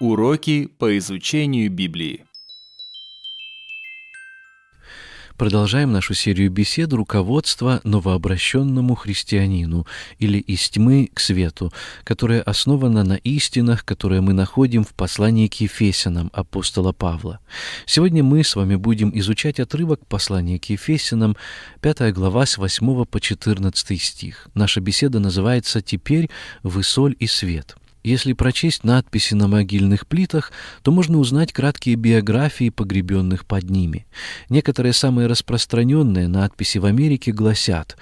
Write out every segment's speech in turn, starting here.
Уроки по изучению Библии. Продолжаем нашу серию бесед «Руководство новообращенному христианину» или «Из тьмы к свету», которая основана на истинах, которые мы находим в послании к Ефесянам апостола Павла. Сегодня мы с вами будем изучать отрывок послания к Ефесянам, 5 глава с 8 по 14 стих. Наша беседа называется «Теперь вы соль и свет». Если прочесть надписи на могильных плитах, то можно узнать краткие биографии погребенных под ними. Некоторые самые распространенные надписи в Америке гласят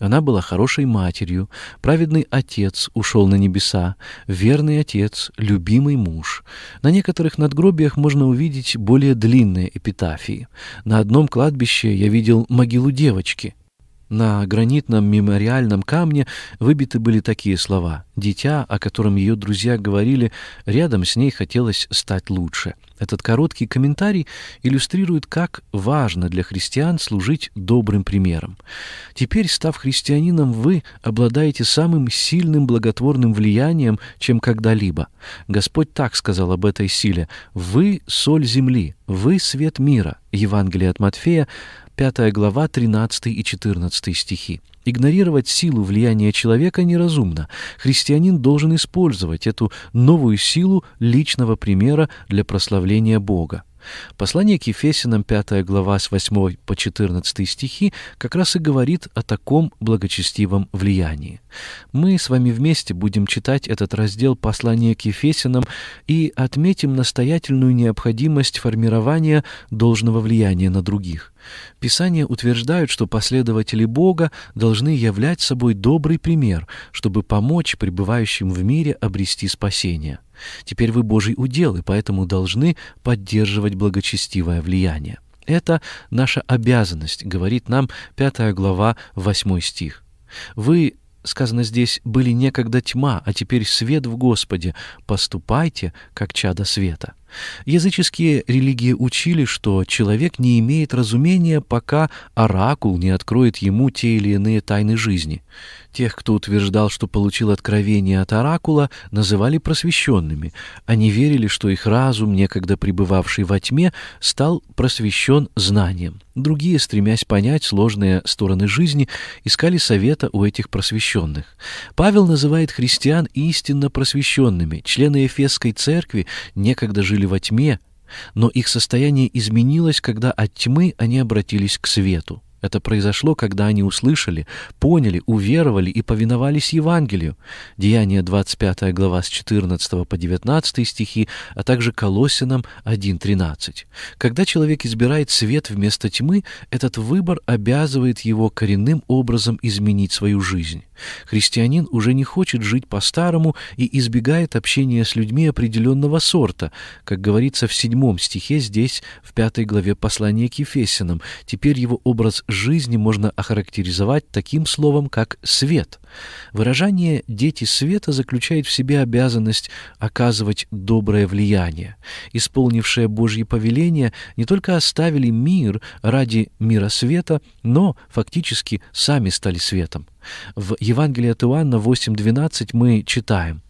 она была хорошей матерью, праведный отец ушел на небеса, верный отец, любимый муж. На некоторых надгробиях можно увидеть более длинные эпитафии. На одном кладбище я видел могилу девочки, на гранитном мемориальном камне выбиты были такие слова. Дитя, о котором ее друзья говорили, рядом с ней хотелось стать лучше — этот короткий комментарий иллюстрирует, как важно для христиан служить добрым примером. Теперь, став христианином, вы обладаете самым сильным благотворным влиянием, чем когда-либо. Господь так сказал об этой силе. «Вы — соль земли, вы — свет мира». Евангелие от Матфея, 5 глава, 13 и 14 стихи. Игнорировать силу влияния человека неразумно. Христианин должен использовать эту новую силу личного примера для прославления Бога. Послание к Ефесянам, 5 глава, с 8 по 14 стихи, как раз и говорит о таком благочестивом влиянии. Мы с вами вместе будем читать этот раздел послания к Ефесянам и отметим настоятельную необходимость формирования должного влияния на других. Писания утверждают, что последователи Бога должны являть собой добрый пример, чтобы помочь пребывающим в мире обрести спасение. Теперь вы Божий удел, и поэтому должны поддерживать благочестивое влияние. Это наша обязанность, говорит нам 5 глава 8 стих. Вы сказано здесь, были некогда тьма, а теперь свет в Господе. Поступайте, как чада света. Языческие религии учили, что человек не имеет разумения, пока оракул не откроет ему те или иные тайны жизни. Тех, кто утверждал, что получил откровение от оракула, называли просвещенными. Они верили, что их разум, некогда пребывавший во тьме, стал просвещен знанием. Другие, стремясь понять сложные стороны жизни, искали совета у этих просвещенных. Павел называет христиан истинно просвещенными. Члены Эфесской церкви, некогда жили жили во тьме, но их состояние изменилось, когда от тьмы они обратились к свету. Это произошло, когда они услышали, поняли, уверовали и повиновались Евангелию. Деяние 25 глава с 14 по 19 стихи, а также Колоссинам 1.13. Когда человек избирает свет вместо тьмы, этот выбор обязывает его коренным образом изменить свою жизнь. Христианин уже не хочет жить по-старому и избегает общения с людьми определенного сорта, как говорится в седьмом стихе здесь, в пятой главе послания к Ефесиным. Теперь его образ жизни можно охарактеризовать таким словом, как «свет». Выражение «дети света» заключает в себе обязанность оказывать доброе влияние. Исполнившие Божье повеление не только оставили мир ради мира света, но фактически сами стали светом. В Евангелии от Иоанна 8.12 мы читаем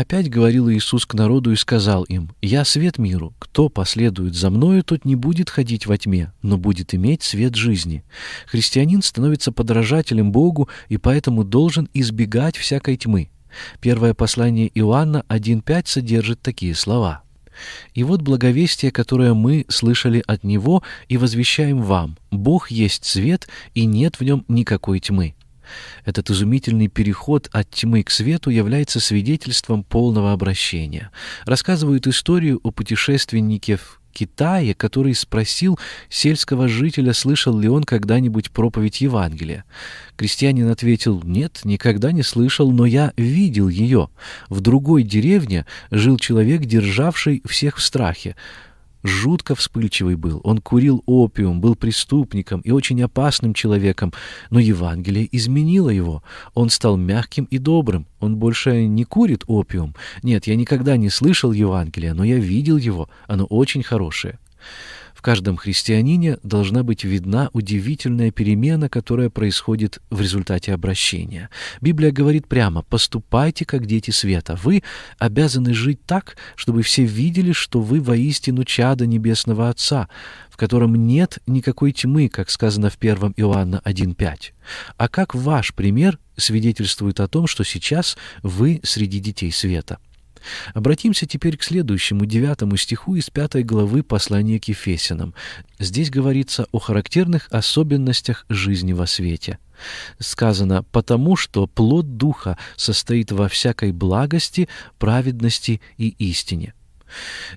Опять говорил Иисус к народу и сказал им, «Я свет миру. Кто последует за мною, тот не будет ходить во тьме, но будет иметь свет жизни». Христианин становится подражателем Богу и поэтому должен избегать всякой тьмы. Первое послание Иоанна 1.5 содержит такие слова. И вот благовестие, которое мы слышали от Него и возвещаем вам. Бог есть свет, и нет в нем никакой тьмы. Этот изумительный переход от тьмы к свету является свидетельством полного обращения. Рассказывают историю о путешественнике в Китае, который спросил сельского жителя, слышал ли он когда-нибудь проповедь Евангелия. Крестьянин ответил, нет, никогда не слышал, но я видел ее. В другой деревне жил человек, державший всех в страхе жутко вспыльчивый был. Он курил опиум, был преступником и очень опасным человеком, но Евангелие изменило его. Он стал мягким и добрым. Он больше не курит опиум. Нет, я никогда не слышал Евангелия, но я видел его. Оно очень хорошее. В каждом христианине должна быть видна удивительная перемена, которая происходит в результате обращения. Библия говорит прямо «поступайте, как дети света». Вы обязаны жить так, чтобы все видели, что вы воистину чада Небесного Отца, в котором нет никакой тьмы, как сказано в 1 Иоанна 1.5. А как ваш пример свидетельствует о том, что сейчас вы среди детей света? Обратимся теперь к следующему, девятому стиху из пятой главы послания к Ефесянам. Здесь говорится о характерных особенностях жизни во свете. Сказано «потому что плод Духа состоит во всякой благости, праведности и истине».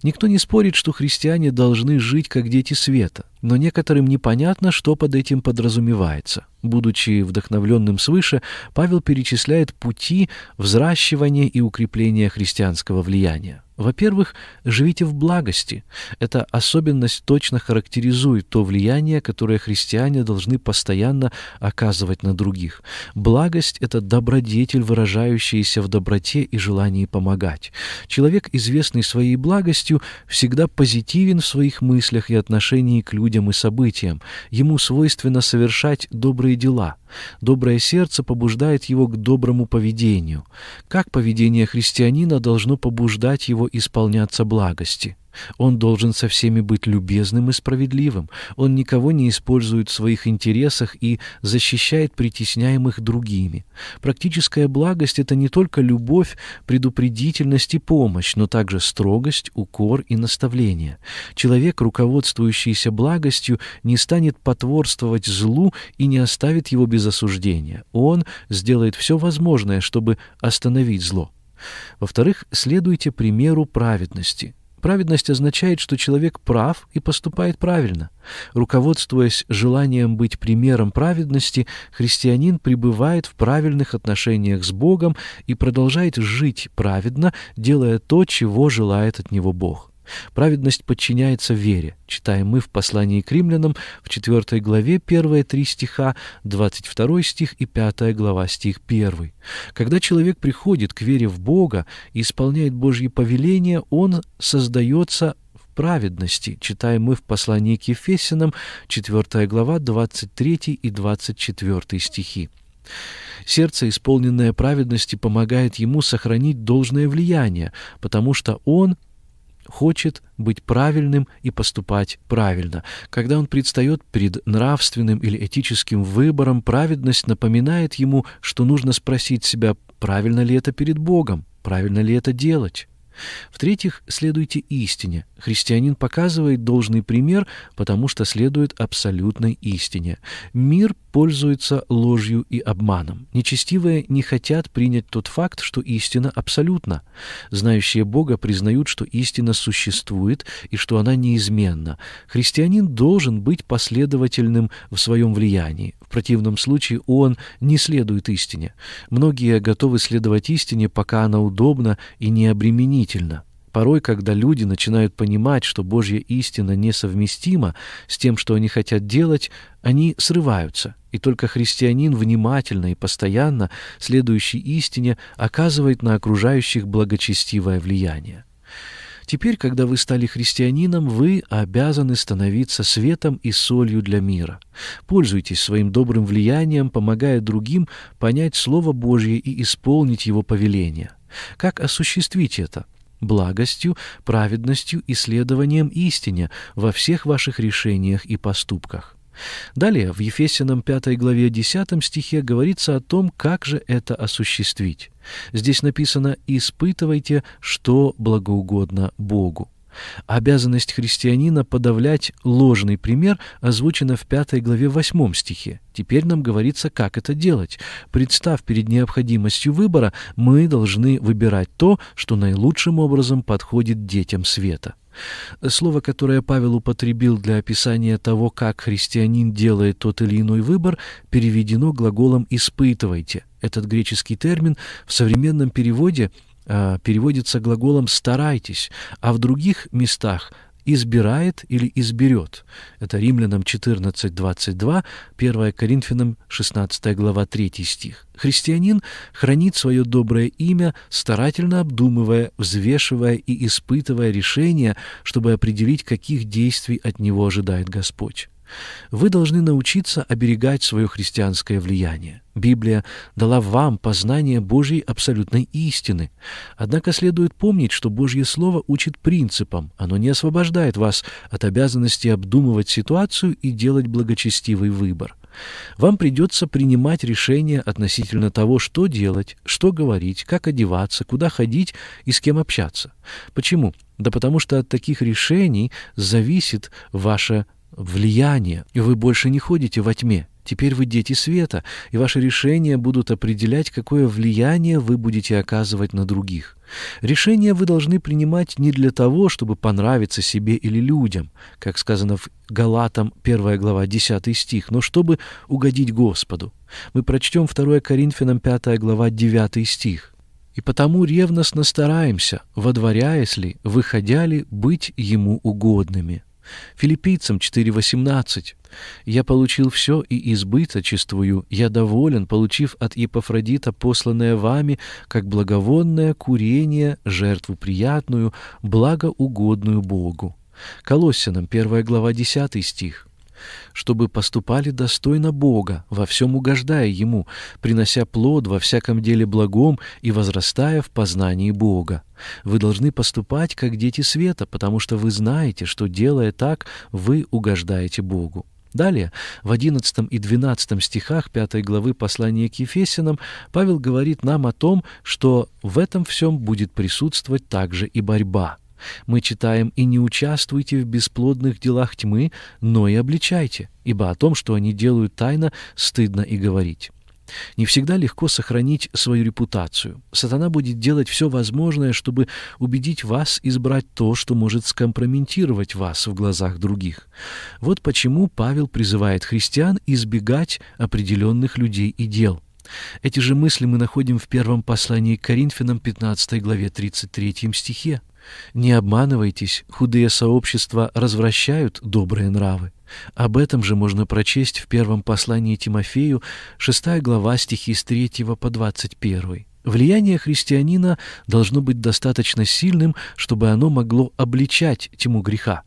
Никто не спорит, что христиане должны жить как дети света но некоторым непонятно, что под этим подразумевается. Будучи вдохновленным свыше, Павел перечисляет пути взращивания и укрепления христианского влияния. Во-первых, живите в благости. Эта особенность точно характеризует то влияние, которое христиане должны постоянно оказывать на других. Благость — это добродетель, выражающаяся в доброте и желании помогать. Человек, известный своей благостью, всегда позитивен в своих мыслях и отношении к людям, людям и событиям. Ему свойственно совершать добрые дела. Доброе сердце побуждает его к доброму поведению. Как поведение христианина должно побуждать его исполняться благости? Он должен со всеми быть любезным и справедливым. Он никого не использует в своих интересах и защищает притесняемых другими. Практическая благость — это не только любовь, предупредительность и помощь, но также строгость, укор и наставление. Человек, руководствующийся благостью, не станет потворствовать злу и не оставит его без осуждения. Он сделает все возможное, чтобы остановить зло. Во-вторых, следуйте примеру праведности — Праведность означает, что человек прав и поступает правильно. Руководствуясь желанием быть примером праведности, христианин пребывает в правильных отношениях с Богом и продолжает жить праведно, делая то, чего желает от него Бог. Праведность подчиняется вере, читаем мы в послании к римлянам в 4 главе первые три стиха, 22 стих и 5 глава стих 1. Когда человек приходит к вере в Бога и исполняет Божьи повеления, он создается в праведности, читаем мы в послании к Ефесянам 4 глава, 23 и 24 стихи. Сердце, исполненное праведности, помогает ему сохранить должное влияние, потому что он хочет быть правильным и поступать правильно. Когда он предстает перед нравственным или этическим выбором, праведность напоминает ему, что нужно спросить себя, правильно ли это перед Богом, правильно ли это делать. В-третьих, следуйте истине. Христианин показывает должный пример, потому что следует абсолютной истине. Мир пользуется ложью и обманом. Нечестивые не хотят принять тот факт, что истина абсолютна. Знающие Бога признают, что истина существует и что она неизменна. Христианин должен быть последовательным в своем влиянии. В противном случае он не следует истине. Многие готовы следовать истине, пока она удобна и не обременит волнительно. Порой, когда люди начинают понимать, что Божья истина несовместима с тем, что они хотят делать, они срываются, и только христианин внимательно и постоянно, следующий истине, оказывает на окружающих благочестивое влияние. Теперь, когда вы стали христианином, вы обязаны становиться светом и солью для мира. Пользуйтесь своим добрым влиянием, помогая другим понять Слово Божье и исполнить его повеление. Как осуществить это? благостью, праведностью и следованием истине во всех ваших решениях и поступках. Далее, в Ефесиным 5 главе 10 стихе говорится о том, как же это осуществить. Здесь написано «Испытывайте, что благоугодно Богу». Обязанность христианина подавлять ложный пример озвучена в 5 главе 8 стихе. Теперь нам говорится, как это делать. Представ перед необходимостью выбора, мы должны выбирать то, что наилучшим образом подходит детям света. Слово, которое Павел употребил для описания того, как христианин делает тот или иной выбор, переведено глаголом «испытывайте». Этот греческий термин в современном переводе – Э, переводится глаголом «старайтесь», а в других местах избирает или изберет. Это Римлянам 14.22, 1 Коринфянам 16 глава 3 стих. Христианин хранит свое доброе имя, старательно обдумывая, взвешивая и испытывая решения, чтобы определить, каких действий от него ожидает Господь. Вы должны научиться оберегать свое христианское влияние. Библия дала вам познание Божьей абсолютной истины. Однако следует помнить, что Божье Слово учит принципам. Оно не освобождает вас от обязанности обдумывать ситуацию и делать благочестивый выбор. Вам придется принимать решения относительно того, что делать, что говорить, как одеваться, куда ходить и с кем общаться. Почему? Да потому что от таких решений зависит ваше влияние, вы больше не ходите во тьме. Теперь вы дети света, и ваши решения будут определять, какое влияние вы будете оказывать на других. Решения вы должны принимать не для того, чтобы понравиться себе или людям, как сказано в Галатам 1 глава 10 стих, но чтобы угодить Господу. Мы прочтем 2 Коринфянам 5 глава 9 стих. «И потому ревностно стараемся, водворяясь ли, выходя ли, быть Ему угодными». Филиппийцам 4.18. «Я получил все и избыточествую, я доволен, получив от Епафродита посланное вами, как благовонное курение, жертву приятную, благоугодную Богу». Колоссянам 1 глава 10 стих чтобы поступали достойно Бога, во всем угождая Ему, принося плод во всяком деле благом и возрастая в познании Бога. Вы должны поступать, как дети света, потому что вы знаете, что, делая так, вы угождаете Богу. Далее, в 11 и 12 стихах 5 главы послания к Ефесянам, Павел говорит нам о том, что в этом всем будет присутствовать также и борьба – мы читаем «И не участвуйте в бесплодных делах тьмы, но и обличайте, ибо о том, что они делают тайно, стыдно и говорить». Не всегда легко сохранить свою репутацию. Сатана будет делать все возможное, чтобы убедить вас избрать то, что может скомпрометировать вас в глазах других. Вот почему Павел призывает христиан избегать определенных людей и дел. Эти же мысли мы находим в первом послании к Коринфянам 15 главе 33 стихе. Не обманывайтесь, худые сообщества развращают добрые нравы. Об этом же можно прочесть в первом послании Тимофею, 6 глава, стихи с 3 по 21. Влияние христианина должно быть достаточно сильным, чтобы оно могло обличать тьму греха.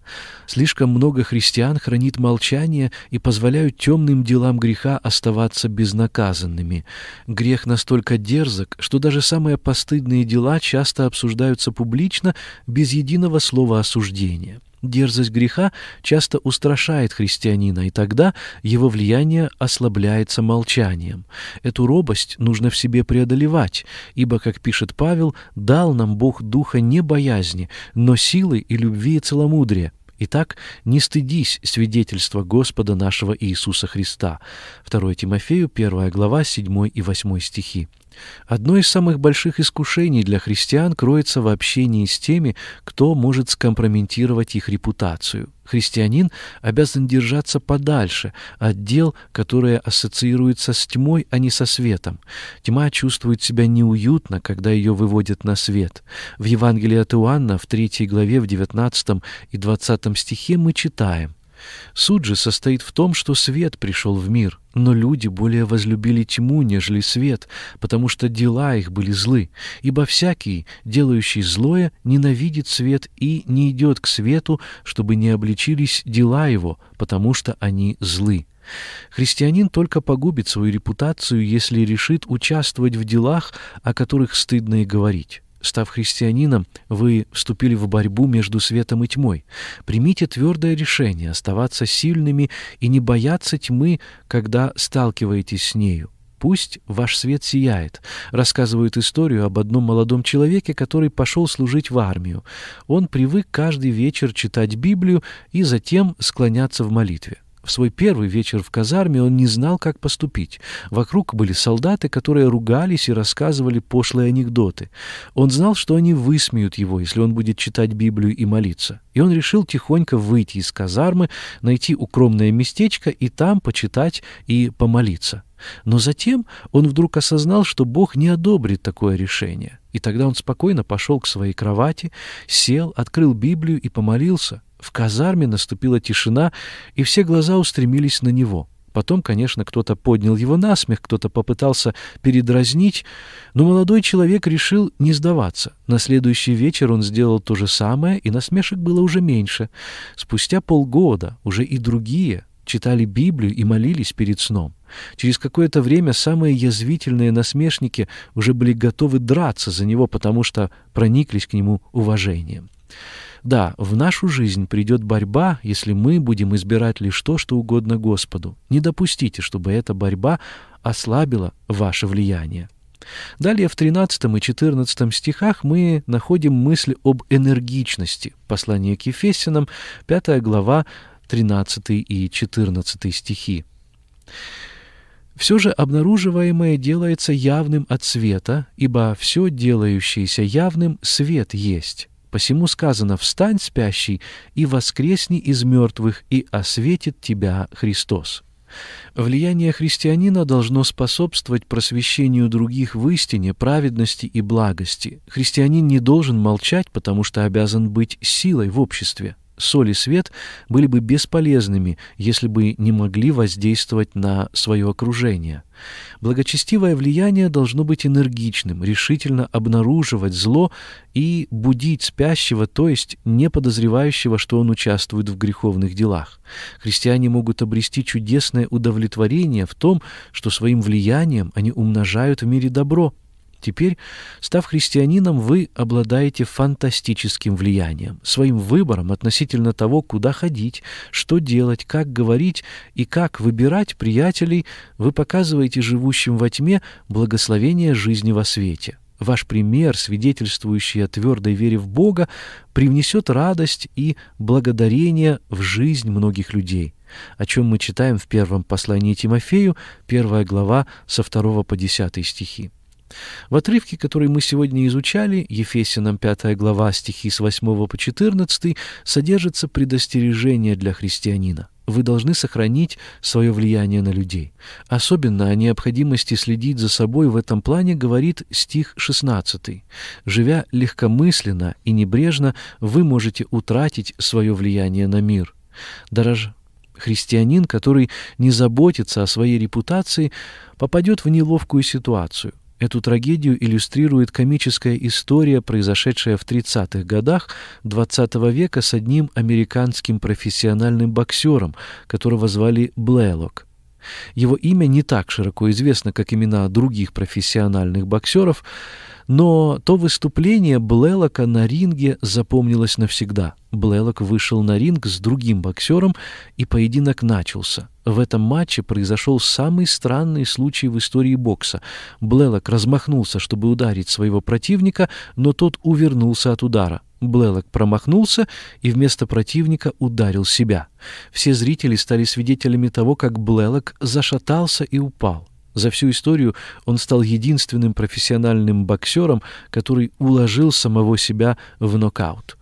Слишком много христиан хранит молчание и позволяют темным делам греха оставаться безнаказанными. Грех настолько дерзок, что даже самые постыдные дела часто обсуждаются публично без единого слова осуждения. Дерзость греха часто устрашает христианина, и тогда его влияние ослабляется молчанием. Эту робость нужно в себе преодолевать, ибо, как пишет Павел, «дал нам Бог духа не боязни, но силы и любви и целомудрия». Итак, не стыдись свидетельства Господа нашего Иисуса Христа. 2 Тимофею, 1 глава, 7 и 8 стихи. Одно из самых больших искушений для христиан кроется в общении с теми, кто может скомпрометировать их репутацию. Христианин обязан держаться подальше от дел, которые ассоциируются с тьмой, а не со светом. Тьма чувствует себя неуютно, когда ее выводят на свет. В Евангелии от Иоанна в 3 главе в 19 и 20 стихе мы читаем Суд же состоит в том, что свет пришел в мир, но люди более возлюбили тьму, нежели свет, потому что дела их были злы, ибо всякий, делающий злое, ненавидит свет и не идет к свету, чтобы не обличились дела его, потому что они злы. Христианин только погубит свою репутацию, если решит участвовать в делах, о которых стыдно и говорить. Став христианином, вы вступили в борьбу между светом и тьмой. Примите твердое решение оставаться сильными и не бояться тьмы, когда сталкиваетесь с нею. «Пусть ваш свет сияет», рассказывают историю об одном молодом человеке, который пошел служить в армию. Он привык каждый вечер читать Библию и затем склоняться в молитве. В свой первый вечер в казарме он не знал, как поступить. Вокруг были солдаты, которые ругались и рассказывали пошлые анекдоты. Он знал, что они высмеют его, если он будет читать Библию и молиться. И он решил тихонько выйти из казармы, найти укромное местечко и там почитать и помолиться. Но затем он вдруг осознал, что Бог не одобрит такое решение. И тогда он спокойно пошел к своей кровати, сел, открыл Библию и помолился. В казарме наступила тишина, и все глаза устремились на него. Потом, конечно, кто-то поднял его насмех, кто-то попытался передразнить, но молодой человек решил не сдаваться. На следующий вечер он сделал то же самое, и насмешек было уже меньше. Спустя полгода уже и другие читали Библию и молились перед сном. Через какое-то время самые язвительные насмешники уже были готовы драться за него, потому что прониклись к нему уважением. Да, в нашу жизнь придет борьба, если мы будем избирать лишь то, что угодно Господу. Не допустите, чтобы эта борьба ослабила ваше влияние. Далее в 13 и 14 стихах мы находим мысль об энергичности. Послание к Ефесянам, 5 глава, 13 и 14 стихи. Все же обнаруживаемое делается явным от света, ибо все делающееся явным свет есть. Посему сказано «Встань, спящий, и воскресни из мертвых, и осветит тебя Христос». Влияние христианина должно способствовать просвещению других в истине, праведности и благости. Христианин не должен молчать, потому что обязан быть силой в обществе соль и свет были бы бесполезными, если бы не могли воздействовать на свое окружение. Благочестивое влияние должно быть энергичным, решительно обнаруживать зло и будить спящего, то есть не подозревающего, что он участвует в греховных делах. Христиане могут обрести чудесное удовлетворение в том, что своим влиянием они умножают в мире добро – Теперь, став христианином, вы обладаете фантастическим влиянием, своим выбором относительно того, куда ходить, что делать, как говорить и как выбирать приятелей, вы показываете живущим во тьме благословение жизни во свете. Ваш пример, свидетельствующий о твердой вере в Бога, привнесет радость и благодарение в жизнь многих людей, о чем мы читаем в первом послании Тимофею, первая глава со 2 по 10 стихи. В отрывке, который мы сегодня изучали, Ефесянам 5 глава, стихи с 8 по 14, содержится предостережение для христианина. Вы должны сохранить свое влияние на людей. Особенно о необходимости следить за собой в этом плане говорит стих 16. «Живя легкомысленно и небрежно, вы можете утратить свое влияние на мир». Дорож... Христианин, который не заботится о своей репутации, попадет в неловкую ситуацию. Эту трагедию иллюстрирует комическая история, произошедшая в 30-х годах XX -го века с одним американским профессиональным боксером, которого звали Блейлок. Его имя не так широко известно, как имена других профессиональных боксеров – но то выступление Блелока на ринге запомнилось навсегда. Блелок вышел на ринг с другим боксером, и поединок начался. В этом матче произошел самый странный случай в истории бокса. Блелок размахнулся, чтобы ударить своего противника, но тот увернулся от удара. Блелок промахнулся и вместо противника ударил себя. Все зрители стали свидетелями того, как Блелок зашатался и упал. За всю историю он стал единственным профессиональным боксером, который уложил самого себя в нокаут.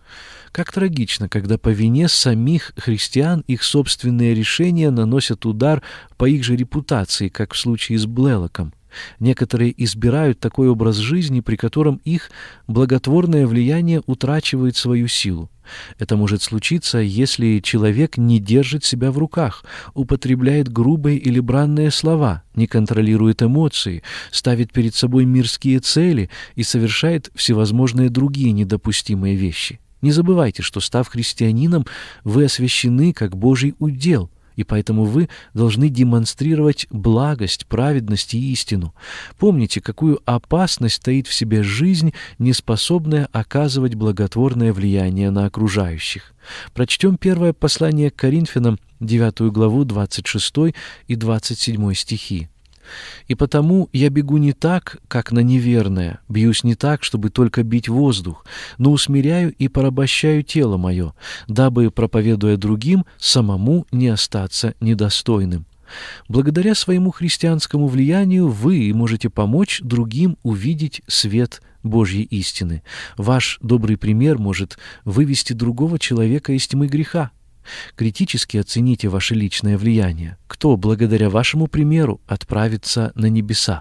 Как трагично, когда по вине самих христиан их собственные решения наносят удар по их же репутации, как в случае с Блелоком. Некоторые избирают такой образ жизни, при котором их благотворное влияние утрачивает свою силу. Это может случиться, если человек не держит себя в руках, употребляет грубые или бранные слова, не контролирует эмоции, ставит перед собой мирские цели и совершает всевозможные другие недопустимые вещи. Не забывайте, что, став христианином, вы освящены как Божий удел – и поэтому вы должны демонстрировать благость, праведность и истину. Помните, какую опасность таит в себе жизнь, неспособная оказывать благотворное влияние на окружающих. Прочтем первое послание к Коринфянам, 9 главу, 26 и 27 стихи. И потому я бегу не так, как на неверное, бьюсь не так, чтобы только бить воздух, но усмиряю и порабощаю тело мое, дабы, проповедуя другим, самому не остаться недостойным. Благодаря своему христианскому влиянию вы можете помочь другим увидеть свет Божьей истины. Ваш добрый пример может вывести другого человека из тьмы греха. Критически оцените ваше личное влияние. Кто, благодаря вашему примеру, отправится на небеса?